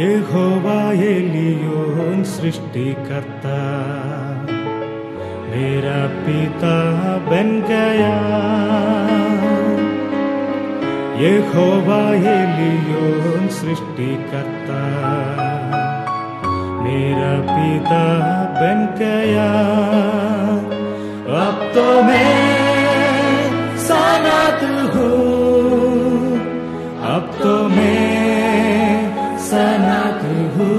यहोवा Elyon सृष्टिकर्ता मेरा पिता बन गया ये यहोवा एलियोन सृष्टिकर्ता मेरा पिता बन गया अब तो मैं सानात हूँ अब तो मैं सनात हूँ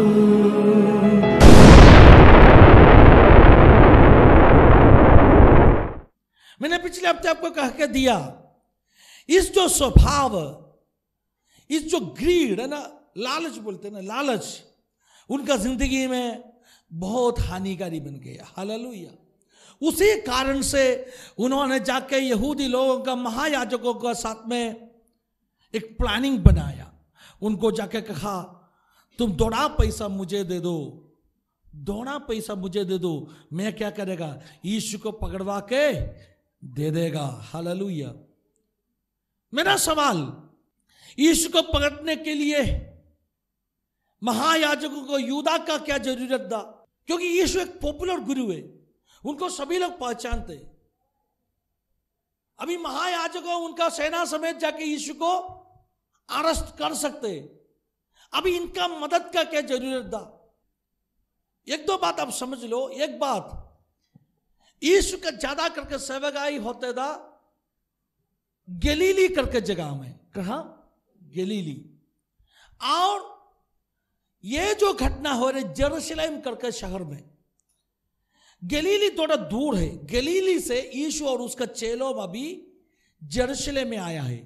मैंने पिछले हफ्ते आपको कह के दिया इस जो स्वभाव इस जो ग्रीड है ना लालच बोलते हैं ना लालच उनका जिंदगी में बहुत हानिकारी बन गया हालेलुया उसी कारण से उन्होंने जाके यहूदी लोगों का महायाजकों का साथ में एक प्लानिंग बनाया उनको जाके कहा तुम दौड़ा पैसा मुझे दे दो दौड़ा पैसा मुझे दे दो मैं क्या करेगा यीशु को पकड़वा के दे देगा हालेलुया मेरा सवाल यीशु को पकड़ने के लिए महायाजकों को युदा का क्या जरूरत था क्योंकि यीशु एक पॉपुलर गुरु है उनको सभी लोग पहचानते अभी महायाजकों उनका सेना समेत जाके यीशु को अरेस्ट कर सकते अभी इनका मदद का क्या जरूरत था एक दो बात आप समझ लो एक बात यीशु का ज्यादा करके सेवगाई होते था गलीली करके जगह में कहा गलीली और ये जो घटना हो रही जेरूसलम करके शहर में गलीली थोड़ा दूर है गलीली से यीशु और उसका चेलों अभी जरूसलेम में आया है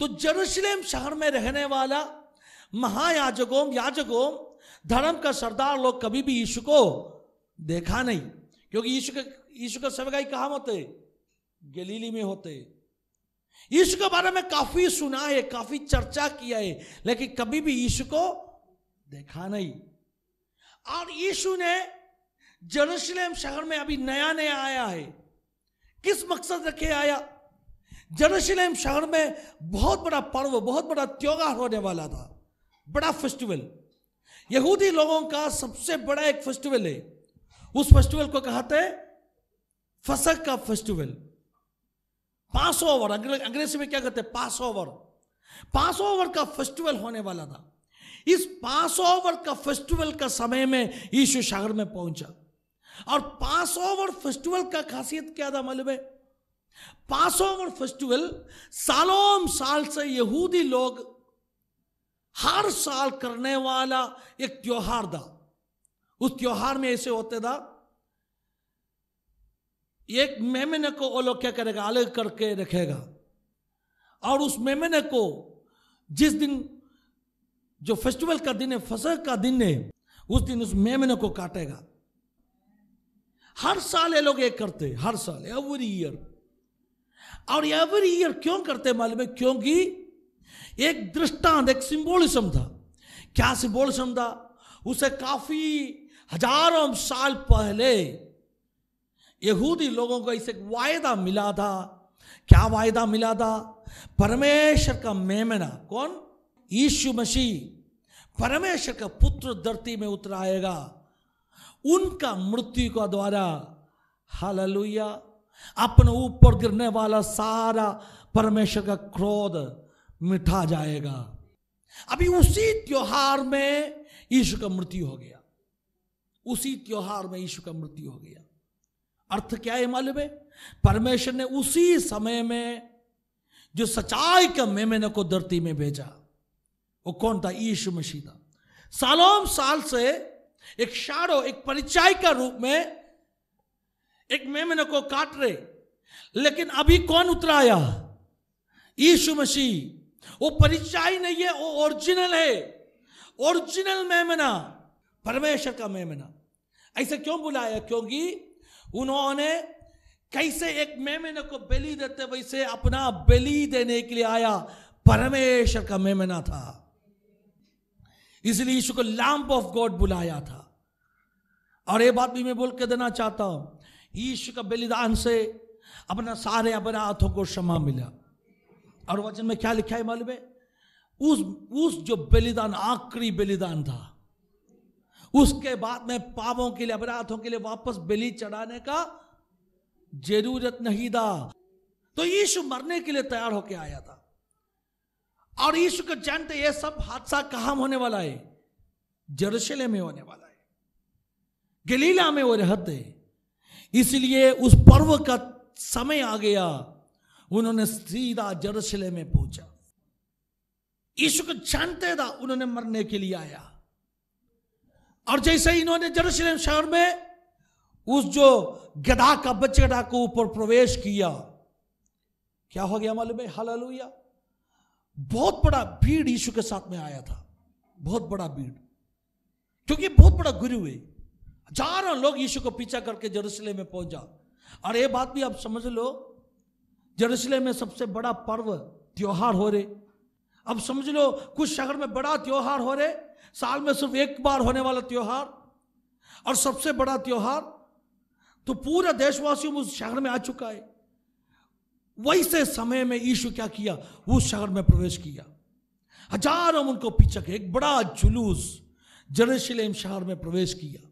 तो जरूसलेम शहर में रहने वाला महायाजकों याजकों धर्म का सरदार लोग कभी भी यीशु को देखा नहीं क्योंकि यीशु का यीशु का सवेगाई कहा होते गलीली में होते यीशु के बारे में काफी सुना है काफी चर्चा किया है लेकिन कभी भी यीशु को देखा नहीं और यीशु ने जरूसलेम शहर में अभी नया नया आया है किस मकसद रखे आया जरूसलेम शहर में बहुत बड़ा पर्व बहुत बड़ा त्योहार होने वाला था बड़ा फेस्टिवल यहूदी लोगों का सबसे बड़ा एक फेस्टिवल है उस फेस्टिवल को कहते हैं फसक का फेस्टिवल पास ओवर अंग्रेजी में क्या कहते हैं पास ओवर ओवर का फेस्टिवल होने वाला था इस पास ओवर का फेस्टिवल का समय में यीशु शहर में पहुंचा और पास ओवर फेस्टिवल का खासियत क्या था मालूम है पास ओवर फेस्टिवल सालों साल से यहूदी लोग हर साल करने वाला एक त्योहार था उस त्योहार में ऐसे होते था एक मेमने को वो लोग क्या करेगा अलग करके रखेगा और उस मेमने को जिस दिन जो फेस्टिवल का दिन है फसल का दिन है उस दिन उस मेमने को काटेगा हर साल ये लोग एक करते हर साल एवरी ईयर और एवरी ईयर क्यों करते मालूम है क्योंकि एक दृष्टांत एक सिंबोलिज्म था क्या सिंबोलिज्म था उसे काफी हजारों साल पहले यहूदी लोगों को इसे वायदा मिला था क्या वायदा मिला था परमेश्वर का मेमना कौन यीशु मसीह परमेश्वर का पुत्र धरती में उतर आएगा उनका मृत्यु का द्वारा हालेलुया अपने ऊपर गिरने वाला सारा परमेश्वर का क्रोध मिठा जाएगा अभी उसी त्योहार में यीशु का मृत्यु हो गया उसी त्योहार में यीशु का मृत्यु हो गया अर्थ क्या है मालूम है परमेश्वर ने उसी समय में जो सच्चाई का मेमने को धरती में भेजा वो कौन था यीशु मसीह था सालों साल से एक शाड़ो एक परिचय का रूप में एक मेमने को काट रहे लेकिन अभी कौन उतराया यीशु मसीह वो परिचय नहीं है वो ओरिजिनल है ओरिजिनल मेमना परमेश्वर का मेमना ऐसे क्यों बुलाया क्योंकि उन्होंने कैसे एक मेमना को बलि देते वैसे अपना बलि देने के लिए आया परमेश्वर का मेमना था इसलिए यीशु को लैम्प ऑफ गॉड बुलाया था और ये बात भी मैं बोल के देना चाहता हूं यीशु का बलिदान से अपना सारे अपराधों को क्षमा मिला और वचन में क्या लिखा है मालूम है उस उस जो बलिदान आखिरी बलिदान था उसके बाद में पापों के लिए अपराधों के लिए वापस बलि चढ़ाने का जरूरत नहीं था तो यीशु मरने के लिए तैयार होकर आया था और यीशु को जानते ये सब हादसा कहां होने वाला है जरूसले में होने वाला है गलीला में वो रहते इसलिए उस पर्व का समय आ गया उन्होंने सीधा जरूसले में पहुंचा यीशु को जानते था उन्होंने मरने के लिए आया और जैसे इन्होंने जरूसलेम शहर में उस जो गधा का बचड़ा को ऊपर प्रवेश किया क्या हो गया मालूम है हललुया बहुत बड़ा भीड़ यीशु के साथ में आया था बहुत बड़ा भीड़ क्योंकि बहुत बड़ा गुरु हुए चारों लोग यीशु को पीछा करके जरूसलेम में पहुंचा और ये बात भी आप समझ लो जरूसलेम में सबसे बड़ा पर्व त्योहार हो रहे अब समझ लो कुछ शहर में बड़ा त्योहार हो रहे साल में सिर्फ एक बार होने वाला त्योहार और सबसे बड़ा त्योहार तो पूरा देशवासियों उस शहर में आ चुका है वैसे समय में यीशु क्या किया उस शहर में प्रवेश किया हजारों उनको पिचक एक बड़ा जुलूस जरूशलेम शहर में प्रवेश किया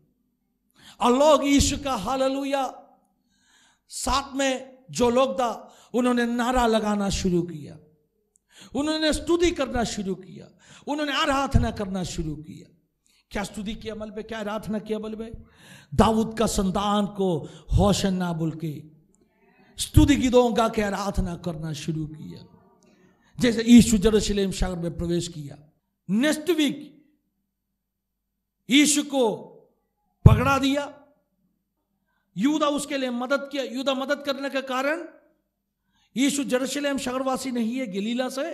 और लोग यीशु का लुया साथ में जो लोग था उन्होंने नारा लगाना शुरू किया उन्होंने स्तुति करना शुरू किया उन्होंने आराधना करना शुरू किया क्या स्तुति किया मलबे क्या आराधना किया मलबे दाऊद का संतान को होशन ना बोल के स्तुति गीतों का के आराधना करना शुरू किया जैसे यीशु जरूशलेम शहर में प्रवेश किया नेक्स्ट वीक यीशु को पकड़ा दिया युदा उसके लिए मदद किया युदा मदद करने के कारण यीशु जरूशलेम शहरवासी नहीं है गलीला से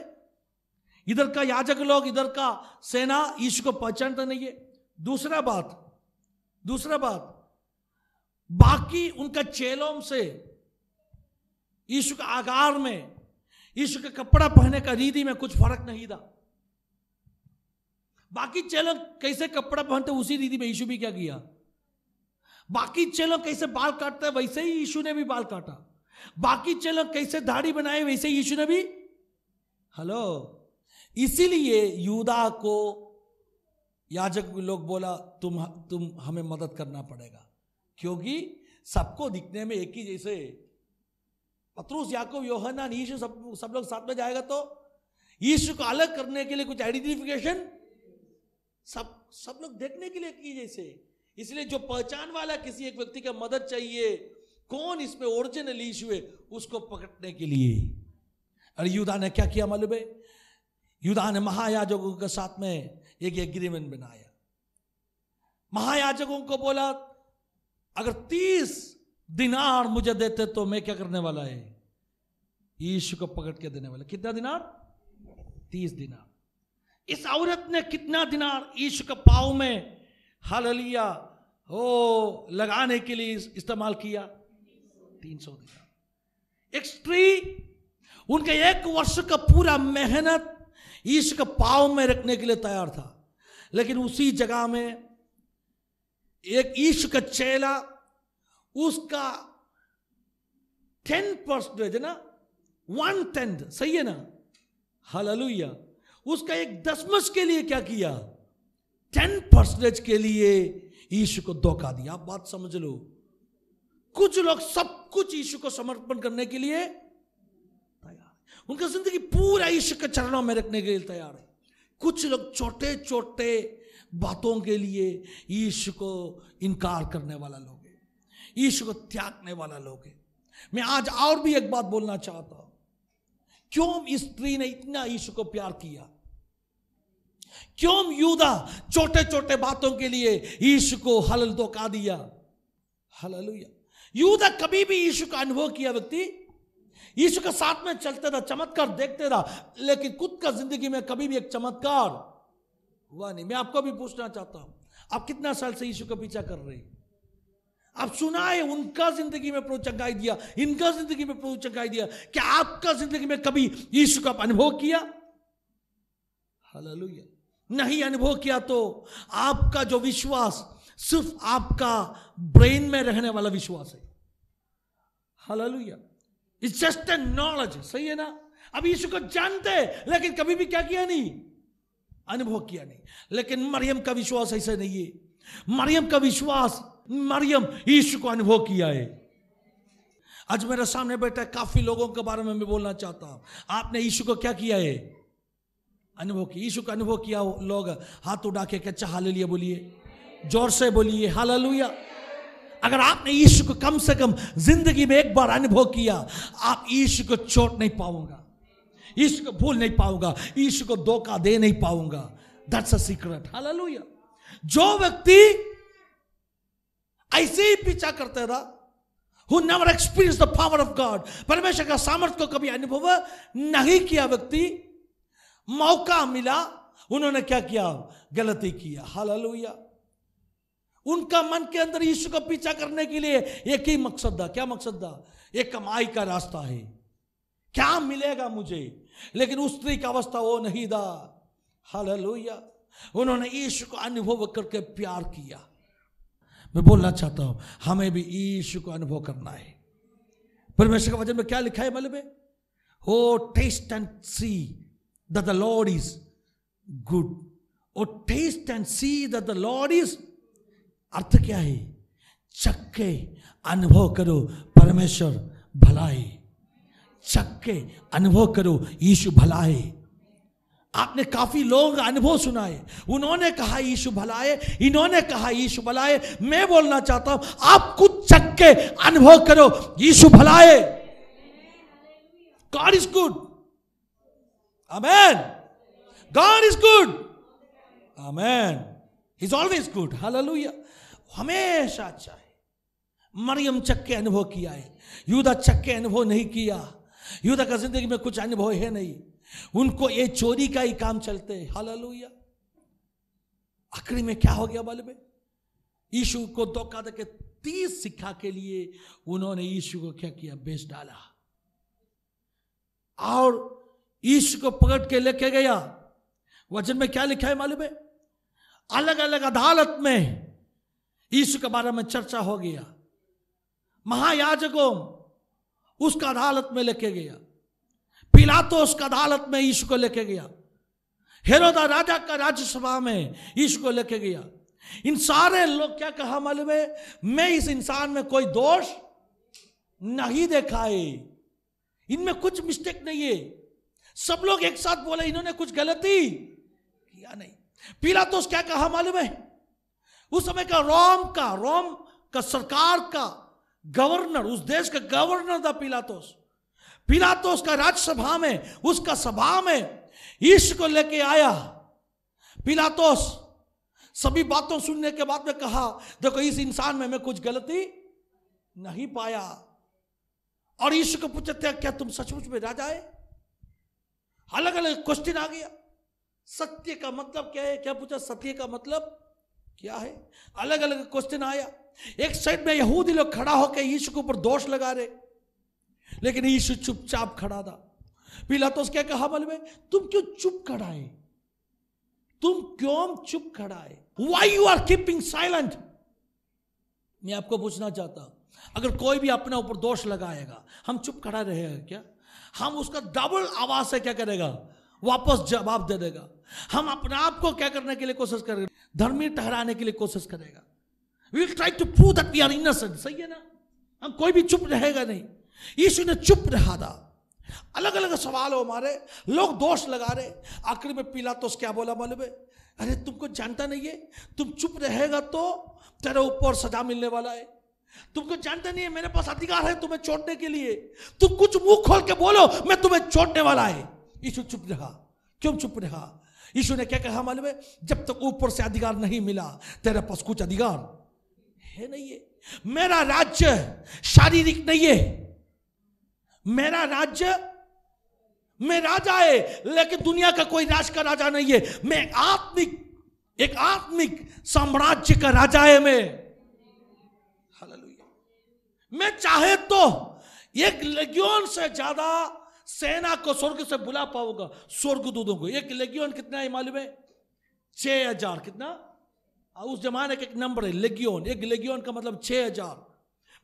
इधर का याजक लोग इधर का सेना यीशु को पहचानता नहीं है दूसरा बात दूसरा बात बाकी उनका चेलों से यीशु का आकार में यीशु का कपड़ा पहने का रीति में कुछ फर्क नहीं था बाकी चेलो कैसे कपड़ा पहनते उसी रीति में यीशु भी क्या किया बाकी चेलो कैसे बाल काटते वैसे ही यीशु ने भी बाल काटा बाकी चेलो कैसे दाढ़ी बनाए वैसे यीशु ने भी हेलो इसीलिए यूदा को याजक लोग बोला तुम तुम हमें मदद करना पड़ेगा क्योंकि सबको दिखने में एक ही जैसे पत्रुस याकूब योहना यीशु सब सब लोग साथ में जाएगा तो यीशु को अलग करने के लिए कुछ आइडेंटिफिकेशन सब सब लोग देखने के लिए की जैसे इसलिए जो पहचान वाला किसी एक व्यक्ति का मदद चाहिए कौन इसमें ओरिजिनल यीशु है उसको पकड़ने के लिए अरे युदा ने क्या किया मालूम है युदा ने महायाजकों के साथ में एक एग्रीमेंट बनाया महायाजकों को बोला अगर तीस दिनार मुझे देते तो मैं क्या करने वाला है यीशु को पकड़ के देने वाला कितना दिनार तीस दिनार इस औरत ने कितना दिनार यीशु के पाव में हालिया हो लगाने के लिए इस्तेमाल किया तीन सौ दिनार एक स्त्री उनके एक वर्ष का पूरा मेहनत यीशु के पाव में रखने के लिए तैयार था लेकिन उसी जगह में एक ईश का चेला उसका टेन परसेंट है ना वन टेंथ सही है ना हालेलुया उसका एक दसमस के लिए क्या किया टेन परसेंटेज के लिए यीशु को धोखा दिया आप बात समझ लो कुछ लोग सब कुछ यीशु को समर्पण करने के लिए तैयार उनका जिंदगी पूरा यीशु के चरणों में रखने के लिए तैयार है कुछ लोग छोटे छोटे बातों के लिए यीशु को इनकार करने वाला लोग ईश्वर को त्यागने वाला लोग है मैं आज और भी एक बात बोलना चाहता हूं क्यों इस स्त्री ने इतना ईश्वर को प्यार किया क्यों यूदा छोटे छोटे बातों के लिए ईश्वर को हलल धोखा दिया हललुया यूदा कभी भी ईश्व का अनुभव किया व्यक्ति ईश्व के साथ में चलते था चमत्कार देखते था लेकिन खुद का जिंदगी में कभी भी एक चमत्कार हुआ नहीं मैं आपको भी पूछना चाहता हूं आप कितना साल से ईश्व का पीछा कर रहे हैं आप सुना है उनका जिंदगी में प्रभु चंगाई दिया इनका जिंदगी में प्रभु चंगाई दिया क्या आपका जिंदगी में कभी यीशु का अनुभव किया हालेलुया नहीं अनुभव किया तो आपका जो विश्वास सिर्फ आपका ब्रेन में रहने वाला विश्वास है hallelujah it's just a knowledge सही है ना अब यीशु को जानते हैं लेकिन कभी भी क्या किया नहीं अनुभव किया नहीं लेकिन मरियम का विश्वास ऐसा नहीं है मरियम का विश्वास मरियम यीशु को अनुभव किया है आज मेरे सामने बैठा काफी लोगों के बारे में मैं बोलना चाहता हूं आपने यीशु को क्या किया है अनुभव किया यीशु का अनुभव किया लोग हाथ उठा के कच्चा हाल लिया बोलिए जोर से बोलिए हाल अगर आपने यीशु को कम से कम जिंदगी में एक बार अनुभव किया आप यीशु को चोट नहीं पाऊंगा यीशु को भूल नहीं पाऊंगा यीशु को धोखा दे नहीं पाऊंगा दैट्स अ सीक्रेट हालेलुया जो व्यक्ति ऐसे ही पीछा करते रहा हु never experience the power of God परमेश्वर का सामर्थ्य को कभी अनुभव नहीं किया व्यक्ति मौका मिला उन्होंने क्या किया गलती किया हाल उनका मन के अंदर यीशु का पीछा करने के लिए एक ही मकसद था क्या मकसद था एक कमाई का रास्ता है क्या मिलेगा मुझे लेकिन उस स्त्री का अवस्था वो नहीं था हाल उन्होंने यीशु को अनुभव करके प्यार किया मैं बोलना चाहता हूं हमें भी ईशु को अनुभव करना है परमेश्वर का वचन में क्या लिखा है मालूम है O taste and see the Lord is good O taste and see the the Lord is अर्थ क्या है चक्के अनुभव करो परमेश्वर भला है चक्के अनुभव करो यीशु भला है आपने काफी लोगों का अनुभव सुनाए उन्होंने कहा यीशु भलाए इन्होंने कहा यीशु भलाए मैं बोलना चाहता हूं आप कुछ चक्के अनुभव करो यीशु भलाए God is good amen God is good amen is always good hallelujah हमेशा अच्छा है मरियम चक्के अनुभव किया है युद्ध चक्के अनुभव नहीं किया युद्ध का जिंदगी में कुछ अनुभव है नहीं उनको ये चोरी का ही काम चलते हाल लोहिया आखिरी में क्या हो गया में यीशु को धोखा देके तीस सिक्खा के लिए उन्होंने यीशु को क्या किया बेच डाला और यीशु को पकड़ के लेके गया वचन में क्या लिखा है मालूम है अलग अलग अदालत में यीशु के बारे में चर्चा हो गया महायाजकों उसका अदालत में लेके गया पिलातोस का अदालत में यीशु को लेके गया हेरोदा राजा का राज्यसभा में यीशु को लेके गया इन सारे लोग क्या कहा मालूम है मैं इस इंसान में कोई दोष नहीं देखा है इनमें कुछ मिस्टेक नहीं है सब लोग एक साथ बोले इन्होंने कुछ गलती किया नहीं पीला तो क्या कहा मालूम है उस समय का रोम का रोम का सरकार का गवर्नर उस देश का गवर्नर था पीलातोस पिला तो उसका राज्यसभा में उसका सभा में ईश्व को लेके आया पिलातोस सभी बातों सुनने के बाद में कहा देखो इस इंसान में मैं कुछ गलती नहीं पाया और ईश्वर को पूछते क्या तुम सचमुच में राजा है अलग अलग क्वेश्चन आ गया सत्य का मतलब क्या है क्या पूछा सत्य का मतलब क्या है अलग अलग क्वेश्चन आया एक साइड में यहूदी लोग खड़ा होकर यीशु के ऊपर दोष लगा रहे लेकिन यीशु चुपचाप खड़ा था पीला तो क्या कहा बल में तुम क्यों चुप खड़ा है तुम क्यों चुप खड़ा है why you are keeping silent मैं आपको पूछना चाहता हूं अगर कोई भी अपने ऊपर दोष लगाएगा हम चुप खड़ा रहेगा क्या हम उसका डबल आवाज से क्या करेगा वापस जवाब दे देगा हम अपने आप को क्या करने के लिए कोशिश करेंगे धर्मी ठहराने के लिए कोशिश करेगा we will try to prove that we are innocent सही है ना हम कोई भी चुप रहेगा नहीं यीशु ने चुप रहा था अलग अलग सवाल हो मारे लोग दोष लगा रहे आखिर में पीला तो क्या बोला मालूम है अरे तुमको जानता नहीं है तुम चुप रहेगा तो तेरे ऊपर सजा मिलने वाला है तुमको जानता नहीं है मेरे पास अधिकार है तुम्हें छोड़ने के लिए तुम कुछ मुंह खोल के बोलो मैं तुम्हें छोड़ने वाला है यीशु चुप रहा क्यों चुप रहा यीशु ने क्या कहा मालूम है जब तक ऊपर से अधिकार नहीं मिला तेरे पास कुछ अधिकार है नहीं है मेरा राज्य शारीरिक नहीं है मेरा राज्य मैं राजा है लेकिन दुनिया का कोई राज का राजा नहीं है मैं आत्मिक एक आत्मिक साम्राज्य का राजा है मैं मैं चाहे तो एक लेगियन से ज्यादा सेना को स्वर्ग से बुला पाऊंगा स्वर्ग दूधों को एक लेगियन कितना है मालूम है छह हजार कितना उस जमाने का एक नंबर है लेगियन एक लेगियन का मतलब छह हजार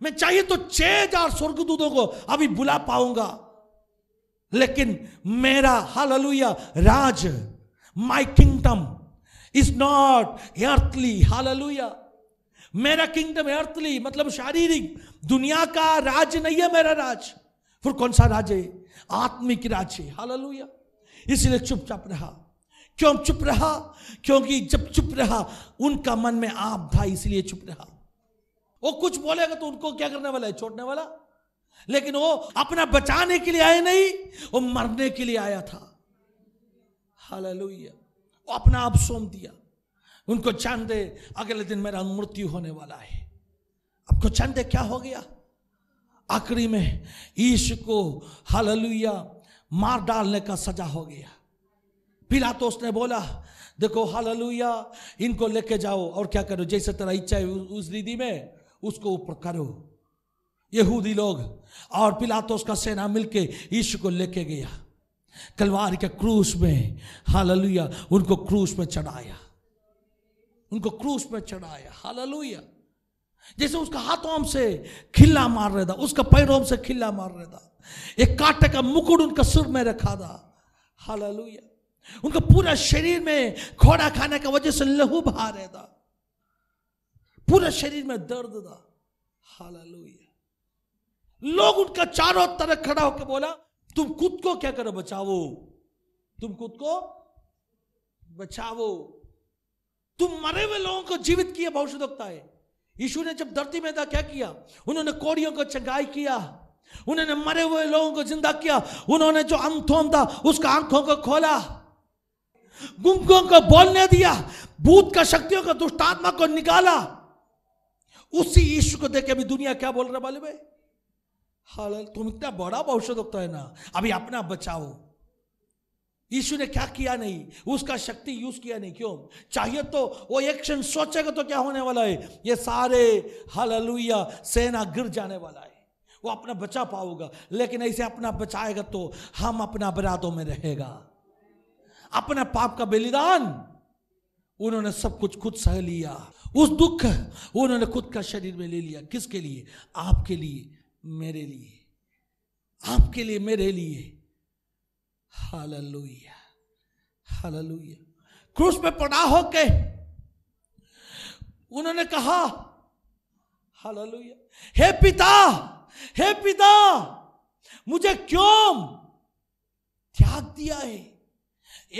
मैं चाहिए तो छह हजार स्वर्गदूतों को अभी बुला पाऊंगा लेकिन मेरा हाल राज my kingdom is not earthly hallelujah मेरा किंगडम अर्थली मतलब शारीरिक दुनिया का राज नहीं है मेरा राज फिर कौन सा राज है आत्मिक राज है हालेलुया इसलिए चुपचाप रहा क्यों चुप रहा क्योंकि जब चुप रहा उनका मन में आप था इसलिए चुप रहा वो कुछ बोलेगा तो उनको क्या करने वाला है छोड़ने वाला लेकिन वो अपना बचाने के लिए आए नहीं वो मरने के लिए आया था हालेलुया वो अपना आप सौंप दिया उनको चंद दे अगले दिन मेरा मृत्यु होने वाला है आपको जान दे क्या हो गया आखिरी में ईश को हालेलुया मार डालने का सजा हो गया पिला तो उसने बोला देखो हालेलुया इनको लेके जाओ और क्या करो जैसे तेरा इच्छा है उस दीदी में उसको ऊपर करो यहूदी लोग और पिलातोस का सेना मिलके यीशु को लेके गया कलवार के क्रूस में हालेलुया उनको क्रूस में चढ़ाया उनको क्रूस में चढ़ाया हालेलुया जैसे उसका हाथों से खिल्ला मार रहा था उसका पैरों से खिल्ला मार रहा था एक कांटे का मुकुट उनका सुर में रखा था हालेलुया उनका पूरा शरीर में खोड़ा खाने का वजह से लहू बहा रहा था पूरे शरीर में दर्द था हाल लोग उनका चारों तरफ खड़ा होकर बोला तुम खुद को क्या करो बचाओ तुम खुद को बचाओ तुम मरे हुए लोगों को जीवित किया दुखता है यीशु ने जब धरती में था क्या किया उन्होंने कोड़ियों को चंगाई किया उन्होंने मरे हुए लोगों को जिंदा किया उन्होंने जो अंथोम था उसका आंखों को खोला गुंगों को बोलने दिया भूत का शक्तियों का दुष्टात्मा को निकाला उसी यीशु को देख के अभी दुनिया क्या बोल रहा मालूम है हाल तुम इतना बड़ा भविष्य है ना अभी अपना बचाओ यीशु ने क्या किया नहीं उसका शक्ति यूज किया नहीं क्यों चाहिए तो वो एक क्षण सोचेगा तो क्या होने वाला है ये सारे हललुया सेना गिर जाने वाला है वो अपना बचा पाओगा लेकिन ऐसे अपना बचाएगा तो हम अपना अपराधों में रहेगा अपना पाप का बलिदान उन्होंने सब कुछ खुद सह लिया उस दुख उन्होंने खुद का शरीर में ले लिया किसके लिए आपके लिए मेरे लिए आपके लिए मेरे लिए हालेलुया हालेलुया क्रूस पे पड़ा के उन्होंने कहा हालेलुया हे पिता हे पिता मुझे क्यों त्याग दिया है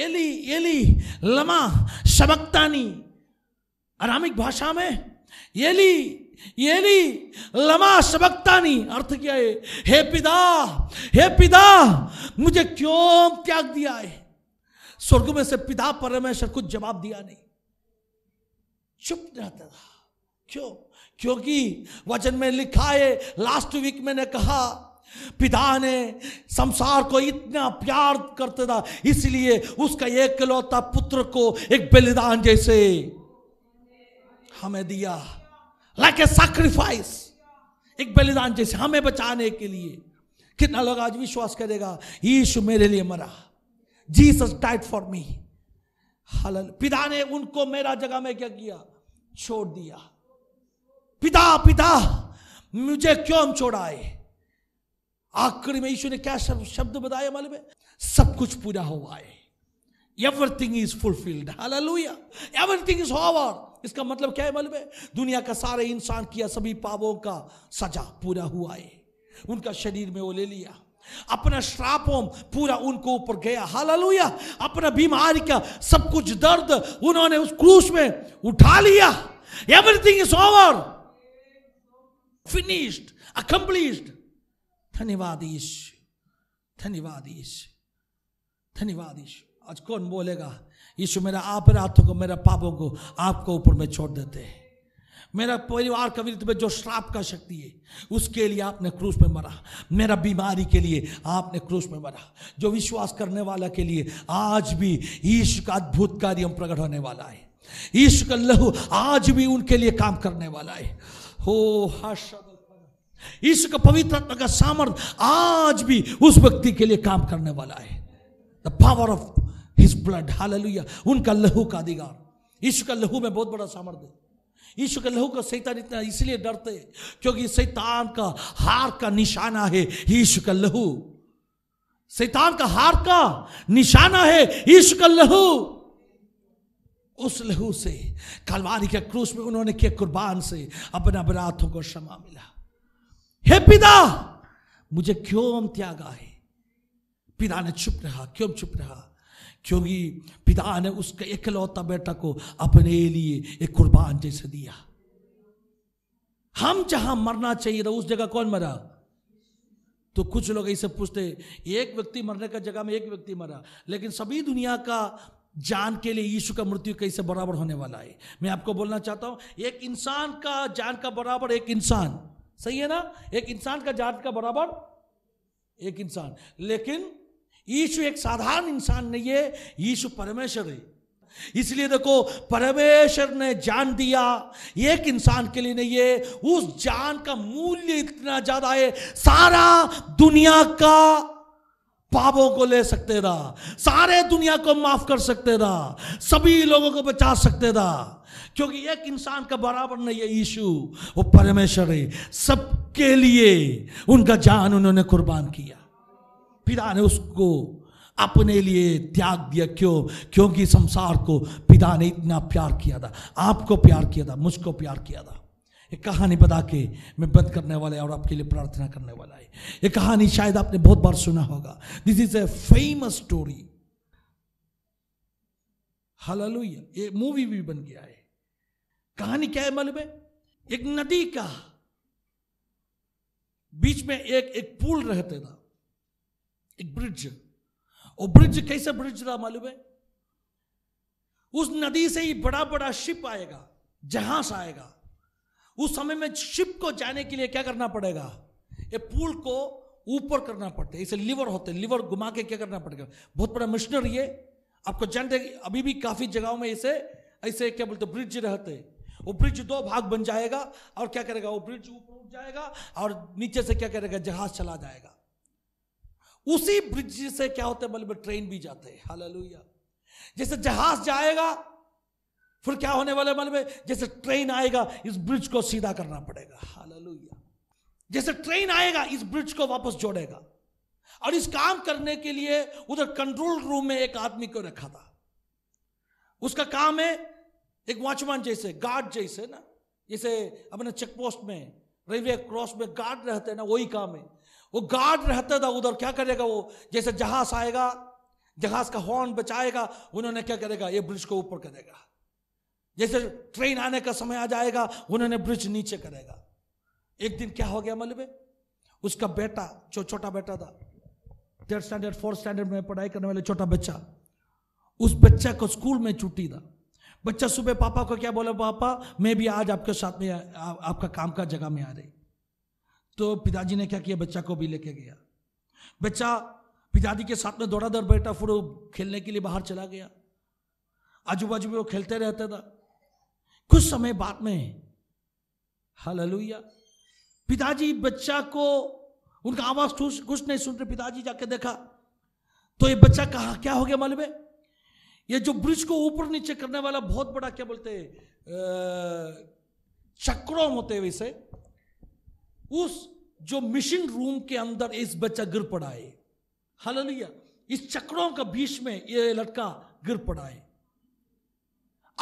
एली एली लमा सबक्तानी अरामिक भाषा में येली येली लमा सबक्तानी अर्थ क्या है हे पिता हे पिता मुझे क्यों त्याग दिया है स्वर्ग में से पिता परमेश्वर कुछ जवाब दिया नहीं चुप रहता था क्यों क्योंकि वचन में लिखा है लास्ट वीक मैंने कहा पिता ने संसार को इतना प्यार करता था इसलिए उसका एक लौता पुत्र को एक बलिदान जैसे हमें दिया लाइक ए सैक्रिफाइस एक बलिदान जैसे हमें बचाने के लिए कितना लोग आज विश्वास करेगा यीशु मेरे लिए मरा जीसस डाइट फॉर मी हलन पिता ने उनको मेरा जगह में क्या किया छोड़ दिया पिता पिता मुझे क्यों छोड़ाए आखिर में यीशु ने क्या शब्द बताया मालूम है सब कुछ पूरा हुआ है everything is fulfilled hallelujah everything is over इसका मतलब क्या है मालूम है दुनिया का सारे इंसान किया सभी पापों का सजा पूरा हुआ है उनका शरीर में वो ले लिया अपना श्रापों पूरा उनको ऊपर गया हालेलुया अपना बीमारी का सब कुछ दर्द उन्होंने उस क्रूस में उठा लिया everything is over finished accomplished धन्यवाद ईश धन्यवाद ईश धन्यवाद ईश्वर आज कौन बोलेगा यीशु मेरा अपराधों को मेरा पापों को आपको ऊपर में छोड़ देते हैं मेरा परिवार का विरुद्ध में जो श्राप का शक्ति है उसके लिए आपने क्रूस में मरा मेरा बीमारी के लिए आपने क्रूस में मरा जो विश्वास करने वाला के लिए आज भी ईश्व का अद्भुत कार्य प्रकट होने वाला है ईश्व का लहू आज भी उनके लिए काम करने वाला है हो हर्ष ईश्व का पवित्र का सामर्थ आज भी उस व्यक्ति के लिए काम करने वाला है the power of his blood hallelujah उनका लहू का अधिकार ईश्वर का लहू में बहुत बड़ा सामर्थ्य है का लहू का सैतान इतना इसलिए डरते क्योंकि सैतान का हार का निशाना है ईश्वर का लहू सैतान का हार का निशाना है ईश्व का लहू उस लहू से कलवारी के क्रूस में उन्होंने किया कुर्बान से अपने अपराधों को क्षमा मिला हे पिता मुझे क्यों त्यागा है पिता ने चुप रहा क्यों चुप रहा क्योंकि पिता ने उसके इकलौता बेटा को अपने लिए एक कुर्बान जैसे दिया हम जहां मरना चाहिए था उस जगह कौन मरा तो कुछ लोग ऐसे पूछते एक व्यक्ति मरने का जगह में एक व्यक्ति मरा लेकिन सभी दुनिया का जान के लिए यीशु का मृत्यु कैसे बराबर होने वाला है मैं आपको बोलना चाहता हूं एक इंसान का जान का बराबर एक इंसान सही है ना एक इंसान का जान का बराबर एक इंसान लेकिन यीशु एक साधारण इंसान नहीं है यीशु परमेश्वर है इसलिए देखो परमेश्वर ने जान दिया एक इंसान के लिए नहीं है उस जान का मूल्य इतना ज्यादा है सारा दुनिया का पापों को ले सकते था सारे दुनिया को माफ कर सकते था सभी लोगों को बचा सकते था क्योंकि एक इंसान का बराबर नहीं है यीशु वो परमेश्वर है सबके लिए उनका जान उन्होंने कुर्बान किया पिता ने उसको अपने लिए त्याग दिया क्यों क्योंकि संसार को पिता ने इतना प्यार किया था आपको प्यार किया था मुझको प्यार किया था ये कहानी बता के मैं बंद करने वाला है और आपके लिए प्रार्थना करने वाला है ये कहानी शायद आपने बहुत बार सुना होगा this is a famous story hallelujah ये मूवी भी बन गया है कहानी क्या है मालूम है एक नदी का बीच में एक एक पुल रहते था एक ब्रिज और ब्रिज कैसे ब्रिज था मालूम है उस नदी से ही बड़ा बड़ा शिप आएगा से आएगा उस समय में शिप को जाने के लिए क्या करना पड़ेगा ये पुल को ऊपर करना पड़ता है इसे लिवर होते लिवर घुमा के क्या करना पड़ेगा बहुत बड़ा मिशनरी है आपको जानते अभी भी काफी जगहों में इसे ऐसे क्या बोलते ब्रिज रहते वो ब्रिज दो भाग बन जाएगा और क्या करेगा वो ब्रिज ऊपर उठ जाएगा और नीचे से क्या करेगा जहाज चला जाएगा उसी ब्रिज से क्या होता है बल्कि ट्रेन भी जाते हैं हालेलुया जैसे जहाज जाएगा फिर क्या होने वाला मलबे जैसे ट्रेन आएगा इस ब्रिज को सीधा करना पड़ेगा हालेलुया जैसे ट्रेन आएगा इस ब्रिज को वापस जोड़ेगा और इस काम करने के लिए उधर कंट्रोल रूम में एक आदमी को रखा था उसका काम है एक वॉचमैन जैसे गार्ड जैसे ना जैसे अपने चेक पोस्ट में रेलवे क्रॉस में गार्ड रहते हैं ना वही काम है वो गार्ड रहता था उधर क्या करेगा वो जैसे जहाज आएगा जहाज का हॉर्न बचाएगा उन्होंने क्या करेगा ये ब्रिज को ऊपर करेगा जैसे ट्रेन आने का समय आ जाएगा उन्होंने ब्रिज नीचे करेगा एक दिन क्या हो गया मलबे उसका बेटा जो छोटा बेटा था थर्ड स्टैंडर्ड फोर्थ स्टैंडर्ड में पढ़ाई करने वाले छोटा बच्चा उस बच्चा को स्कूल में छुट्टी था बच्चा सुबह पापा को क्या बोला पापा मैं भी आज आपके साथ में आ, आ, आपका काम का जगह में आ रही तो पिताजी ने क्या किया बच्चा को भी लेके गया बच्चा पिताजी के साथ में दौड़ा दौड़ बैठा फिर खेलने के लिए बाहर चला गया आजू बाजू में वो खेलते रहता था कुछ समय बाद में हालेलुया पिताजी बच्चा को उनका आवाज कुछ नहीं सुन रहे पिताजी जाके देखा तो ये बच्चा कहा क्या हो गया मालूम है ये जो ब्रिज को ऊपर नीचे करने वाला बहुत बड़ा क्या बोलते चक्रों होते वैसे उस जो मिशन रूम के अंदर इस बच्चा गिर पड़ा है इस चक्रों का बीच में ये लड़का गिर पड़ा है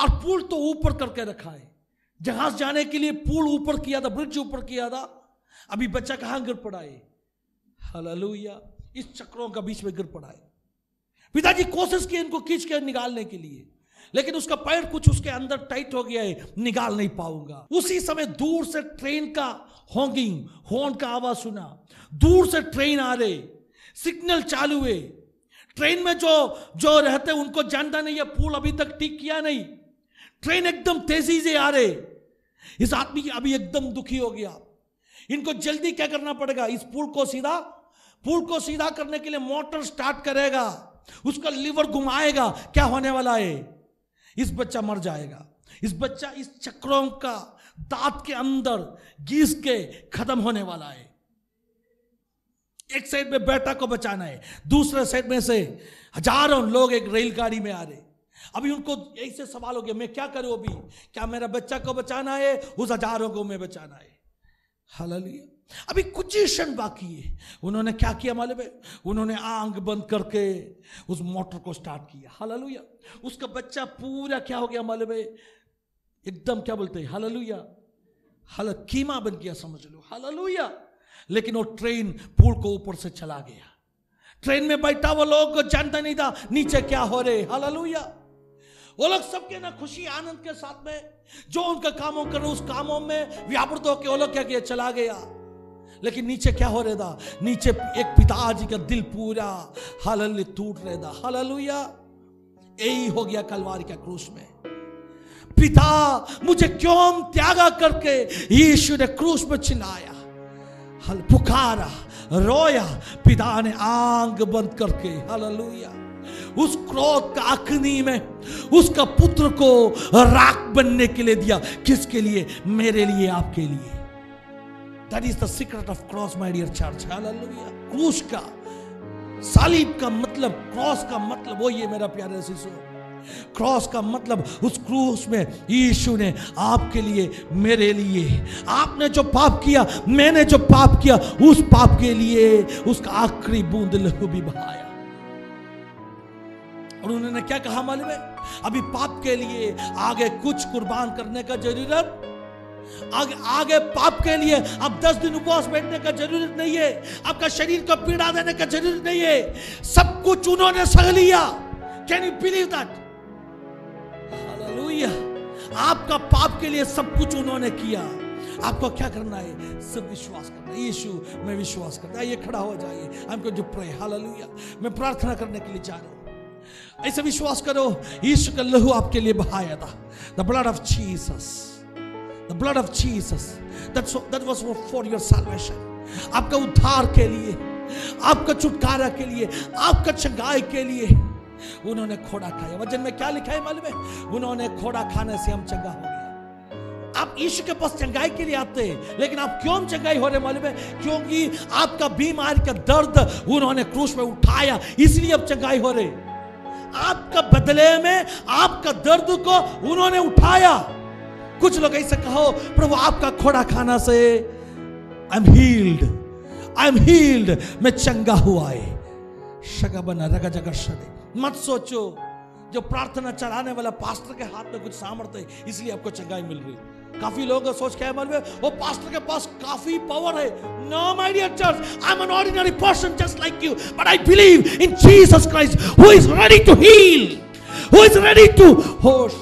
और पुल तो ऊपर करके रखा है जहाज जाने के लिए पुल ऊपर किया था ब्रिज ऊपर किया था अभी बच्चा कहां गिर पड़ा है इस चक्रों का बीच में गिर पड़ा है पिताजी कोशिश की इनको खींच के निकालने के लिए लेकिन उसका पैर कुछ उसके अंदर टाइट हो गया है निकाल नहीं पाऊंगा उसी समय दूर से ट्रेन का होंगिंग हॉर्न का आवाज सुना दूर से ट्रेन आ रहे सिग्नल चालू हुए ट्रेन में जो जो रहते उनको जानता नहीं है पुल अभी तक ठीक किया नहीं ट्रेन एकदम तेजी से आ रहे इस आदमी अभी एकदम दुखी हो गया इनको जल्दी क्या करना पड़ेगा इस पुल को सीधा पुल को सीधा करने के लिए मोटर स्टार्ट करेगा उसका लीवर घुमाएगा क्या होने वाला है इस बच्चा मर जाएगा इस बच्चा इस चक्रों का दांत के अंदर घीस के खत्म होने वाला है एक साइड में बेटा को बचाना है दूसरे साइड में से हजारों लोग एक रेलगाड़ी में आ रहे अभी उनको यही से सवाल हो गया मैं क्या करूं अभी क्या मेरा बच्चा को बचाना है उस हजारों को मैं बचाना है हाल अभी कुछ ही क्षण बाकी है उन्होंने क्या किया मालूम है उन्होंने आंग बंद करके उस मोटर को स्टार्ट किया हालेलुया उसका बच्चा पूरा क्या हो गया मालूम है एकदम क्या बोलते हैं हालेलुया हल कीमा बन गया समझ लो हालेलुया लेकिन वो ट्रेन पुल को ऊपर से चला गया ट्रेन में बैठा हुआ लोग जानता नहीं था नीचे क्या हो रहे हालेलुया वो लोग सबके ना खुशी आनंद के साथ में जो उनका कामों कर उस कामों में व्यापृत होकर वो लोग क्या किया चला गया लेकिन नीचे क्या हो रहे था नीचे एक पिताजी का दिल पूरा हल टूट रहे था हललुया यही हो गया कलवार के क्रूस में पिता मुझे क्यों त्यागा करके यीशु ने क्रूस पर चिल्लाया हल पुकारा रोया पिता ने आंग बंद करके हललुया उस क्रोध का अग्नि में उसका पुत्र को राख बनने के लिए दिया किसके लिए मेरे लिए आपके लिए that is the secret of cross my dear church hallelujah क्रूस का सालिब का मतलब क्रॉस का मतलब वो ये मेरा प्यारे शिशु क्रॉस का मतलब उस क्रूस में यीशु ने आपके लिए मेरे लिए आपने जो पाप किया मैंने जो पाप किया उस पाप के लिए उसका आखिरी बूंद लहू भी बहाया और उन्होंने क्या कहा मालूम है अभी पाप के लिए आगे कुछ कुर्बान करने का जरूरत आगे आगे पाप के लिए अब दस दिन उपवास बैठने का जरूरत नहीं है आपका शरीर को पीड़ा देने का जरूरत नहीं है सब कुछ उन्होंने सह लिया कैन यू बिलीव दैट आपका पाप के लिए सब कुछ उन्होंने किया आपको क्या करना है सब विश्वास करना है यीशु मैं विश्वास करता ये खड़ा हो जाइए आई जो प्रे हालेलुया मैं प्रार्थना करने के लिए जा रहा हूं ऐसे विश्वास करो यीशु का लहू आपके लिए बहाया था the blood of Jesus the the blood of Jesus that was for your salvation. आपका उद्धार के लिए आपका छुटकारा के लिए आपका चंगाई के लिए उन्होंने खोड़ा खाया वजन में क्या लिखा है मालूम है उन्होंने खोड़ा खाने से हम चंगा हो गया आप ईश्वर के पास चंगाई के लिए आते हैं लेकिन आप क्यों चंगाई हो रहे मालूम है क्योंकि आपका बीमार का दर्द उन्होंने क्रूस में उठाया इसलिए आप चंगाई हो रहे आपका बदले में आपका दर्द को उन्होंने उठाया कुछ लोग ऐसे कहो प्रभु आपका खोड़ा खाना से I am healed I am healed मैं चंगा हुआ है शगा बना रगा जगर शदे मत सोचो जो प्रार्थना चढ़ाने वाला पास्टर के हाथ में कुछ सामर्थ्य है इसलिए आपको चंगाई मिल रही काफी लोग सोच के मन में वो पास्टर के पास काफी पावर है no my dear church I am an ordinary person just like you but I believe in Jesus Christ who is ready to heal who is ready to wash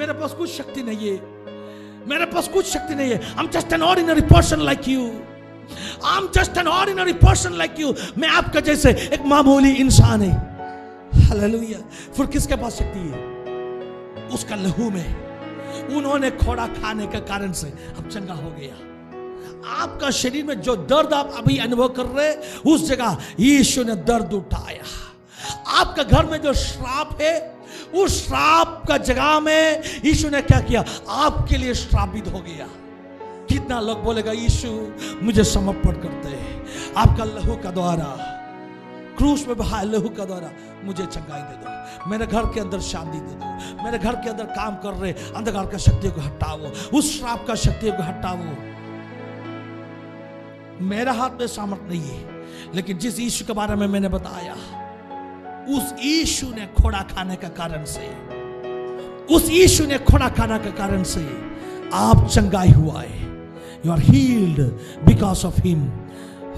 मेरे पास कुछ शक्ति नहीं है मेरे पास कुछ शक्ति नहीं है I am just an ordinary person like you I am just an ordinary person like you मैं आपका जैसे एक मामूली इंसान है हालेलुया फिर किसके पास शक्ति है उसका लहू में उन्होंने खोड़ा खाने के कारण से अब चंगा हो गया आपका शरीर में जो दर्द आप अभी अनुभव कर रहे उस जगह यीशु ने दर्द उठाया आपका घर में जो श्राप है उस श्राप का जगह में यीशु ने क्या किया आपके लिए श्रापित हो गया कितना लोग बोलेगा यीशु मुझे समर्पण करते हैं आपका लहू का द्वारा क्रूस में बहा लहू का द्वारा मुझे चंगाई दे दो मेरे घर के अंदर शांति दे दो मेरे घर के अंदर काम कर रहे अंधकार का शक्तियों को हटाओ उस श्राप का शक्तियों को हटाओ मेरा हाथ में सामर्थ नहीं है लेकिन जिस यीशु के बारे में मैंने बताया उस ईशु ने खोड़ा खाने के कारण से उस ईशु ने खोड़ा खाना के कारण से आप चंगाई हुआ है you are healed because of him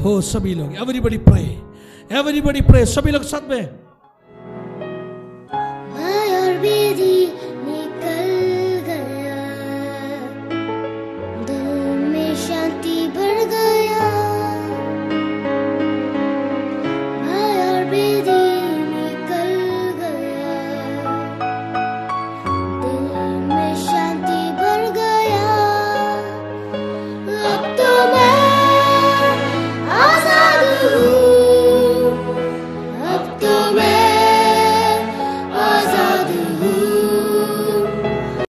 हो सभी लोग एवरीबडी प्रे एवरीबडी प्रे सभी लोग साथ में